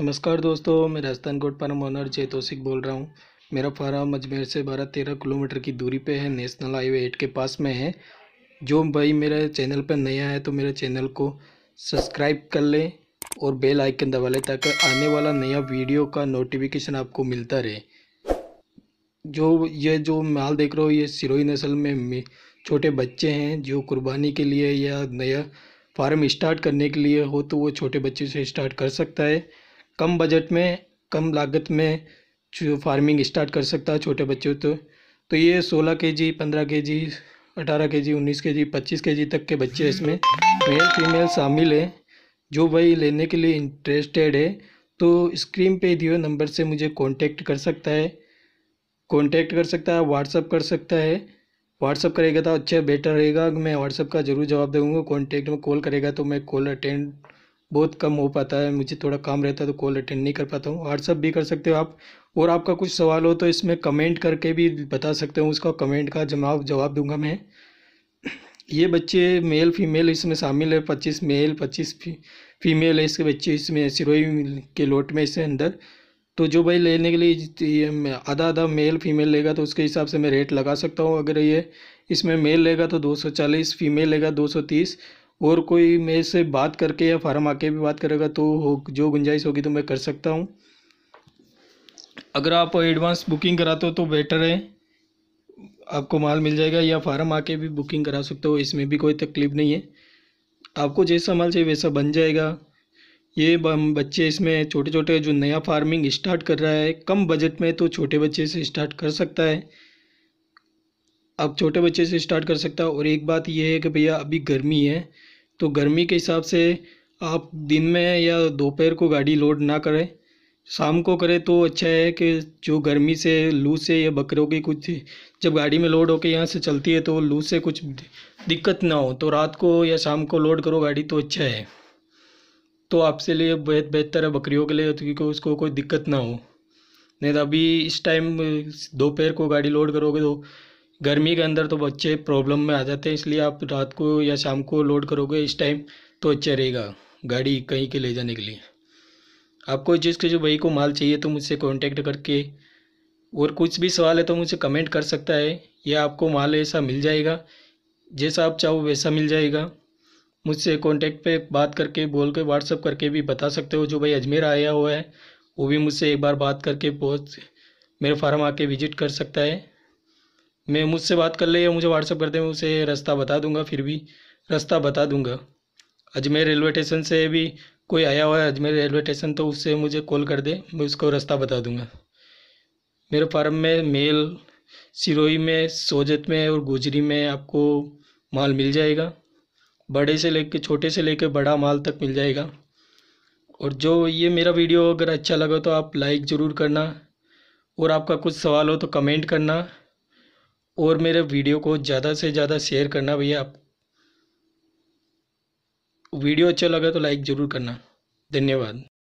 नमस्कार दोस्तों मैं राजस्थान गोट फार्म ओनर चेतोसिक बोल रहा हूँ मेरा फार्म अजमेर से बारह तेरह किलोमीटर की दूरी पे है नेशनल हाईवे एट के पास में है जो भाई मेरे चैनल पर नया है तो मेरे चैनल को सब्सक्राइब कर लें और बेल आइकन दबा लें ताकि आने वाला नया वीडियो का नोटिफिकेशन आपको मिलता रहे जो ये जो माल देख रहे हो ये सिरोही नस्ल में छोटे बच्चे हैं जो कुर्बानी के लिए या नया फार्म स्टार्ट करने के लिए हो तो वो छोटे बच्चे से स्टार्ट कर सकता है कम बजट में कम लागत में फार्मिंग स्टार्ट कर सकता है छोटे बच्चे तो तो ये सोलह के जी पंद्रह के जी अठारह के जी उन्नीस के जी पच्चीस के जी तक के बच्चे इसमें मेल फीमेल शामिल हैं जो भाई लेने के लिए इंटरेस्टेड है तो स्क्रीन पे दिए नंबर से मुझे कांटेक्ट कर सकता है कांटेक्ट कर सकता है व्हाट्सअप कर सकता है व्हाट्सअप करेगा तो अच्छा बेटर रहेगा मैं व्हाट्सअप का ज़रूर जवाब दूँगा कॉन्टैक्ट में कॉल करेगा तो मैं कॉल अटेंड बहुत कम हो पाता है मुझे थोड़ा काम रहता है तो कॉल अटेंड नहीं कर पाता हूँ व्हाट्सअप भी कर सकते हो आप और आपका कुछ सवाल हो तो इसमें कमेंट करके भी बता सकते हो उसका कमेंट का जवाब जवाब दूंगा मैं ये बच्चे मेल फीमेल इसमें शामिल है पच्चीस मेल पच्चीस फी, फीमेल है इसके बच्चे इसमें सिरोही के लोट में इससे अंदर तो जो भाई लेने के लिए आधा आधा मेल फीमेल लेगा तो उसके हिसाब से मैं रेट लगा सकता हूँ अगर ये इसमें मेल लेगा तो दो फीमेल लेगा दो और कोई मेरे से बात करके या फार्म आके भी बात करेगा तो हो जो गुंजाइश होगी तो मैं कर सकता हूँ अगर आप एडवांस बुकिंग कराते हो तो बेटर है आपको माल मिल जाएगा या फार्म आके भी बुकिंग करा सकते हो इसमें भी कोई तकलीफ़ नहीं है आपको जैसा माल चाहिए वैसा बन जाएगा ये बच्चे इसमें छोटे छोटे जो नया फार्मिंग स्टार्ट कर रहा है कम बजट में तो छोटे बच्चे से स्टार्ट कर सकता है आप छोटे बच्चे से स्टार्ट कर सकता और एक बात यह है कि भैया अभी गर्मी है तो गर्मी के हिसाब से आप दिन में या दोपहर को गाड़ी लोड ना करें शाम को करें तो अच्छा है कि जो गर्मी से लू से या बकरों की कुछ जब गाड़ी में लोड होकर यहाँ से चलती है तो लू से कुछ दिक्कत ना हो तो रात को या शाम को लोड करो गाड़ी तो अच्छा है तो आपसे लिए बेहद बेहतर है बकरियों के लिए क्योंकि उसको कोई दिक्कत ना हो नहीं तो अभी इस टाइम दोपहर को गाड़ी लोड करोगे तो गर्मी के अंदर तो बच्चे प्रॉब्लम में आ जाते हैं इसलिए आप रात को या शाम को लोड करोगे इस टाइम तो अच्छा रहेगा गाड़ी कहीं के ले जाने के लिए आपको जिस किसी भाई को माल चाहिए तो मुझसे कॉन्टेक्ट करके और कुछ भी सवाल है तो मुझे कमेंट कर सकता है या आपको माल ऐसा मिल जाएगा जैसा आप चाहो वैसा मिल जाएगा मुझसे कांटेक्ट पे बात करके बोल के व्हाट्सअप करके भी बता सकते हो जो भाई अजमेर आया हुआ है वो भी मुझसे एक बार बात करके बहुत मेरे फार्म आके विजिट कर सकता है मैं मुझसे बात कर ले या मुझे व्हाट्सअप कर दे मैं उसे रास्ता बता दूंगा फिर भी रास्ता बता दूंगा अजमेर रेलवे स्टेशन से भी कोई आया हुआ है अजमेर रेलवे स्टेशन तो उससे मुझे कॉल कर दे मैं उसको रास्ता बता दूंगा मेरे फार्म में मेल सिरोही में सोजत में और गुजरी में आपको माल मिल जाएगा बड़े से ले छोटे से लेके बड़ा माल तक मिल जाएगा और जो ये मेरा वीडियो अगर अच्छा लगा तो आप लाइक ज़रूर करना और आपका कुछ सवाल हो तो कमेंट करना और मेरे वीडियो को ज़्यादा से ज़्यादा शेयर करना भैया आप वीडियो अच्छा लगा तो लाइक ज़रूर करना धन्यवाद